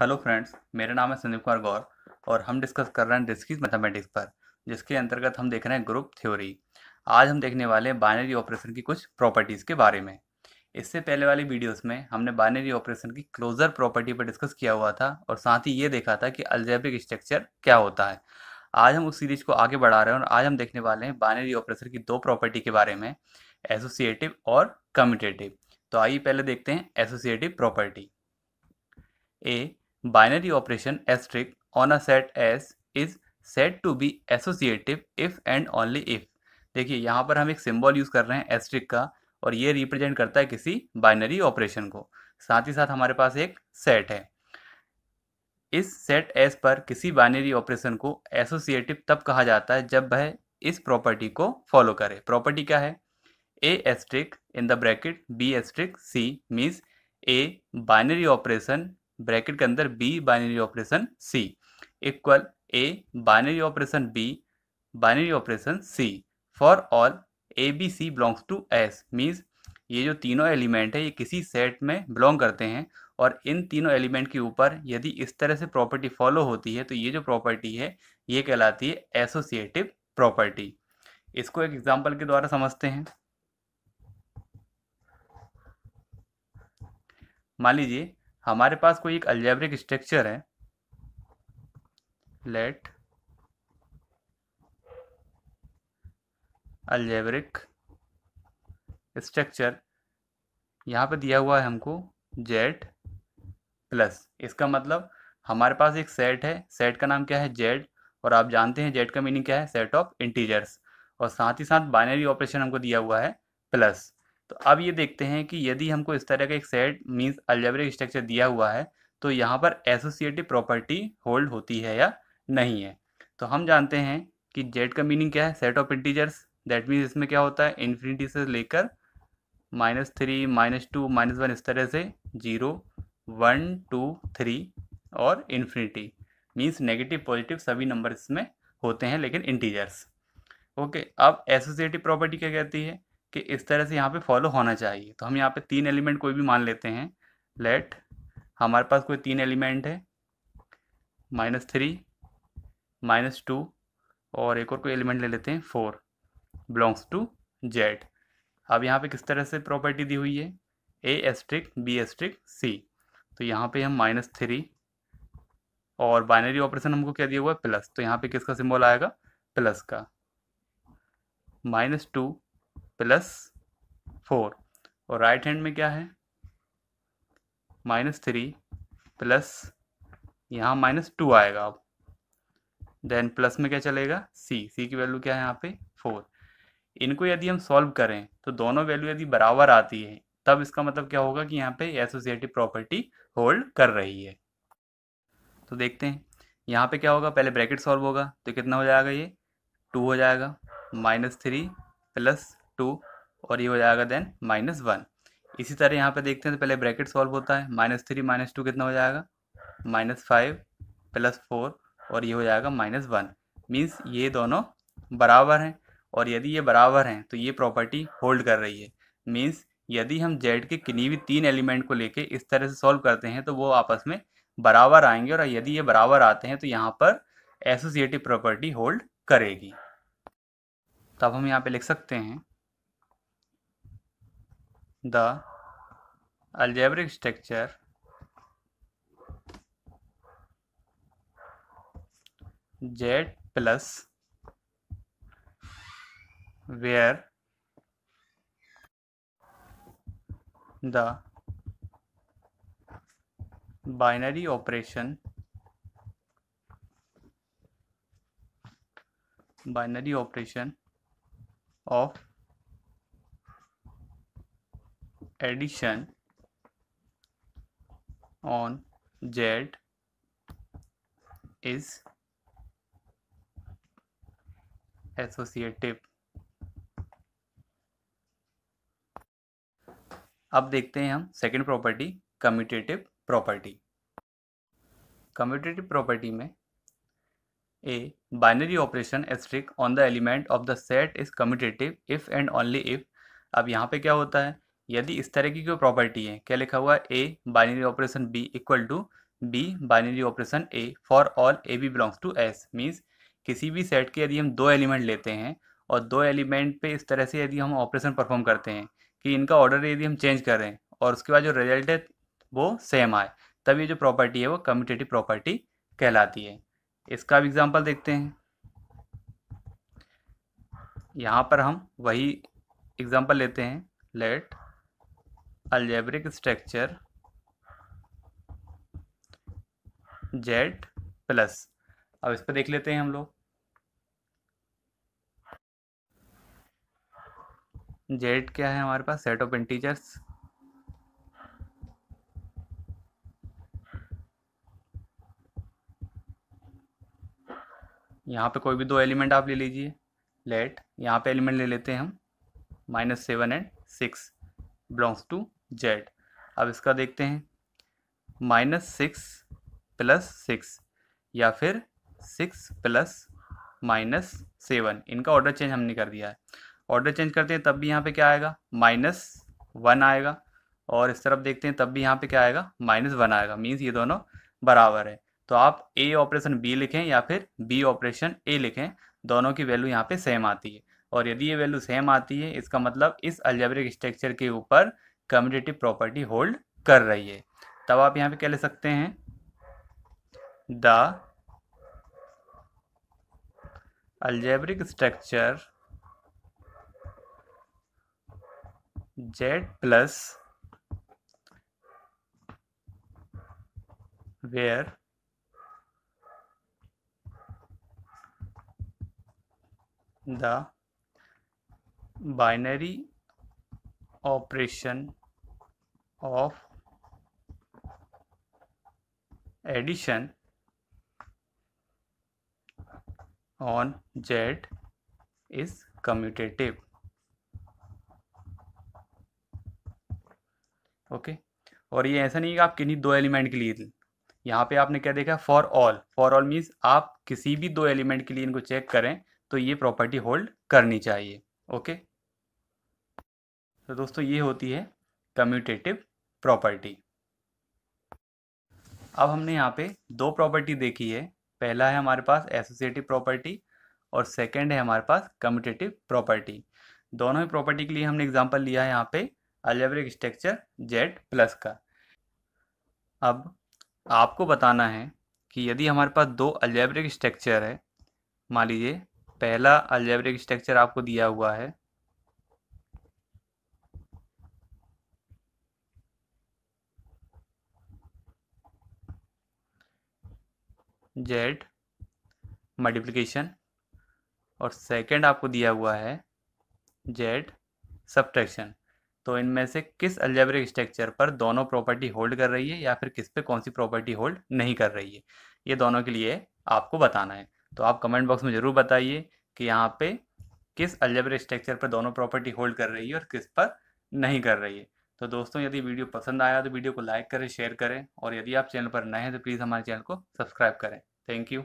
Hello friends मेरा नाम है संदीप कुमार गौर और हम डिस्कस कर रहे हैं डिस्किस मैथमेटिक्स पर जिसके अंतर्गत हम देख रहे हैं ग्रुप थ्योरी आज हम देखने वाले हैं बाइनरी ऑपरेशन की कुछ प्रॉपर्टीज़ के बारे में इससे पहले वाली वीडियोस में हमने बाइनरी ऑपरेशन की क्लोजर प्रॉपर्टी पर डिस्कस किया हुआ था और साथ ही ये देखा था कि अल्जैबिक स्ट्रक्चर क्या होता है आज हम उस सीरीज को आगे बढ़ा रहे हैं और आज हम देखने वाले हैं बाइनरी ऑपरेशन की दो प्रॉपर्टी के बारे में एसोसिएटिव और कम्यूटेटिव तो आइए पहले देखते हैं associative property A binary operation asterisk on a set s is said to be associative if and only if देखिए यहाँ पर हम एक सिंबल यूज़ कर रहे हैं एस्ट्रिक का और ये रिप्रेजेंट करता है किसी बाइनरी ऑपरेशन को साथ ही साथ हमारे पास एक सेट है इस सेट एस पर किसी बाइनरी ऑपरेशन को एसोसिएटिव तब कहा जाता है जब वह इस प्रॉपर्टी को फॉलो करे प्रॉपर्टी क्या है A asterisk in the bracket B asterisk C means A binary operation bracket के अंदर B binary operation C equal A binary operation B binary operation C for all A B C belongs to S means ये जो तीनों element है ये किसी set में belong करते हैं और इन तीनों एलिमेंट के ऊपर यदि इस तरह से प्रॉपर्टी फॉलो होती है तो ये जो प्रॉपर्टी है ये कहलाती है एसोसिएटिव प्रॉपर्टी इसको एक एग्जाम्पल के द्वारा समझते हैं मान लीजिए हमारे पास कोई एक अल्जेब्रिक स्ट्रक्चर है लेट अल्जेब्रिक स्ट्रक्चर यहाँ पे दिया हुआ है हमको जेड प्लस इसका मतलब हमारे पास एक सेट है सेट का नाम क्या है जेड और आप जानते हैं जेड का मीनिंग क्या है सेट ऑफ इंटीजर्स और साथ ही साथ बाइनरी ऑपरेशन हमको दिया हुआ है प्लस तो अब ये देखते हैं कि यदि हमको इस तरह का एक सेट मीन्स अल्जेब्रिक स्ट्रक्चर दिया हुआ है तो यहाँ पर एसोसिएटिव प्रॉपर्टी होल्ड होती है या नहीं है तो हम जानते हैं कि जेड का मीनिंग क्या है set of integers that means इसमें क्या होता है इन्फिनिटी से लेकर minus three minus two minus one इस तरह से जीरो वन टू थ्री और इन्फिनिटी मीन्स नेगेटिव पॉजिटिव सभी नंबर इसमें होते हैं लेकिन इंटीजर्स ओके okay, अब एसोसिएटिव प्रॉपर्टी क्या कहती है कि इस तरह से यहाँ पे फॉलो होना चाहिए तो हम यहाँ पे तीन एलिमेंट कोई भी मान लेते हैं लेट हमारे पास कोई तीन एलिमेंट है माइनस थ्री माइनस टू और एक और कोई एलिमेंट ले लेते हैं फोर बिलोंग्स टू जेड अब यहाँ पे किस तरह से प्रॉपर्टी दी हुई है A asterisk B asterisk C तो यहाँ पे हम माइनस थ्री और बाइनरी ऑपरेशन हमको क्या दिया हुआ है प्लस तो यहाँ पे किसका सिंबल आएगा प्लस का माइनस टू प्लस फोर और राइट हैंड में क्या है माइनस थ्री प्लस यहाँ माइनस टू आएगा अब देन प्लस में क्या चलेगा सी सी की वैल्यू क्या है यहाँ पे फोर इनको यदि हम सॉल्व करें तो दोनों वैल्यू यदि बराबर आती है तब इसका मतलब क्या होगा कि यहाँ पे एसोसिएटिव प्रॉपर्टी होल्ड कर रही है तो देखते हैं यहाँ पे क्या होगा पहले ब्रैकेट सॉल्व होगा तो कितना हो जाएगा ये टू हो जाएगा माइनस थ्री प्लस टू और ये हो जाएगा देन माइनस वन इसी तरह यहाँ पे देखते हैं तो पहले ब्रैकेट सॉल्व होता है माइनस थ्री माइनस टू कितना हो जाएगा माइनस फाइव प्लस फोर और ये हो जाएगा माइनस वन मीन्स ये दोनों बराबर हैं और यदि ये बराबर हैं तो ये प्रॉपर्टी होल्ड कर रही है मीन्स यदि हम जेड के किन्नी भी तीन एलिमेंट को लेके इस तरह से सॉल्व करते हैं तो वो आपस में बराबर आएंगे और यदि ये बराबर आते हैं तो यहाँ पर एसोसिएटिव प्रॉपर्टी होल्ड करेगी तब तो हम यहाँ पे लिख सकते हैं the algebraic structure z plus where the binary operation binary operation of addition on Z is associative. अब देखते हैं हम second property commutative property commutative property में A binary operation asterisk on the element of the set is commutative if and only if अब यहाँ पे क्या होता है यदि इस तरह की कोई प्रॉपर्टी है क्या लिखा हुआ A binary operation B equal to B binary operation A for all A B belongs to S means किसी भी सेट के यदि हम दो एलिमेंट लेते हैं और दो एलिमेंट पे इस तरह से यदि हम ऑपरेशन परफॉर्म करते हैं कि इनका ऑर्डर यदि हम चेंज करें और उसके बाद जो रिजल्ट है वो सेम आए तब ये जो प्रॉपर्टी है वो कम्यूटेटिव प्रॉपर्टी कहलाती है इसका भी एग्जाम्पल देखते हैं यहाँ पर हम वही एग्जाम्पल लेते हैं let algebraic structure Z plus अब इस पर देख लेते हैं हम लोग जेड क्या है हमारे पास सेट ऑफ इंटीजर्स यहाँ पे कोई भी दो एलिमेंट आप ले लीजिए लेट यहाँ पे एलिमेंट ले लेते हैं हम minus seven and six belongs to Z अब इसका देखते हैं माइनस सिक्स प्लस सिक्स या फिर सिक्स प्लस माइनस सेवन इनका ऑर्डर चेंज हमने कर दिया है ऑर्डर चेंज करते हैं तब भी यहाँ पे क्या आएगा माइनस वन आएगा और इस तरफ देखते हैं तब भी यहाँ पे क्या आएगा माइनस वन आएगा मीन्स ये दोनों बराबर है तो आप ए ऑपरेशन बी लिखें या फिर बी ऑपरेशन ए लिखें दोनों की वैल्यू यहाँ पे सेम आती है और यदि ये वैल्यू सेम आती है इसका मतलब इस अल्जेब्रिक स्ट्रक्चर के ऊपर कम्युनिटी प्रॉपर्टी होल्ड कर रही है तब आप यहां पे क्या ले सकते हैं the algebraic structure Z plus where the binary operation of addition on Z is commutative okay और ये ऐसा नहीं है कि आप किन्हीं दो एलिमेंट के लिए यहाँ पे आपने क्या देखा for all for all means आप किसी भी दो एलिमेंट के लिए इनको चेक करें तो ये प्रॉपर्टी होल्ड करनी चाहिए ओके okay? तो दोस्तों ये होती है कम्यूटेटिव प्रॉपर्टी अब हमने यहाँ पे दो प्रॉपर्टी देखी है पहला है हमारे पास एसोसिएटिव प्रॉपर्टी और सेकंड है हमारे पास कम्यूटेटिव प्रॉपर्टी दोनों ही प्रॉपर्टी के लिए हमने एग्जांपल लिया है यहाँ पे अलजेब्रिक स्ट्रक्चर जेड प्लस का अब आपको बताना है कि यदि हमारे पास दो अलजेब्रिक स्ट्रक्चर है मान लीजिए पहला अलजेब्रिक स्ट्रक्चर आपको दिया हुआ है जेड मल्टीप्लिकेशन और सेकंड आपको दिया हुआ है जेड सब्ट्रैक्शन तो इनमें से किस अल्जेब्रिक स्ट्रक्चर पर दोनों प्रॉपर्टी होल्ड कर रही है या फिर किस पे कौन सी प्रॉपर्टी होल्ड नहीं कर रही है ये दोनों के लिए आपको बताना है तो आप कमेंट बॉक्स में ज़रूर बताइए कि यहाँ पे किस अल्जेब्रिक स्ट्रक्चर पर दोनों प्रॉपर्टी होल्ड कर रही है और किस पर नहीं कर रही है तो दोस्तों यदि वीडियो पसंद आया तो वीडियो को लाइक करें शेयर करें और यदि आप चैनल पर नए हैं तो प्लीज़ हमारे चैनल को सब्सक्राइब करें थैंक यू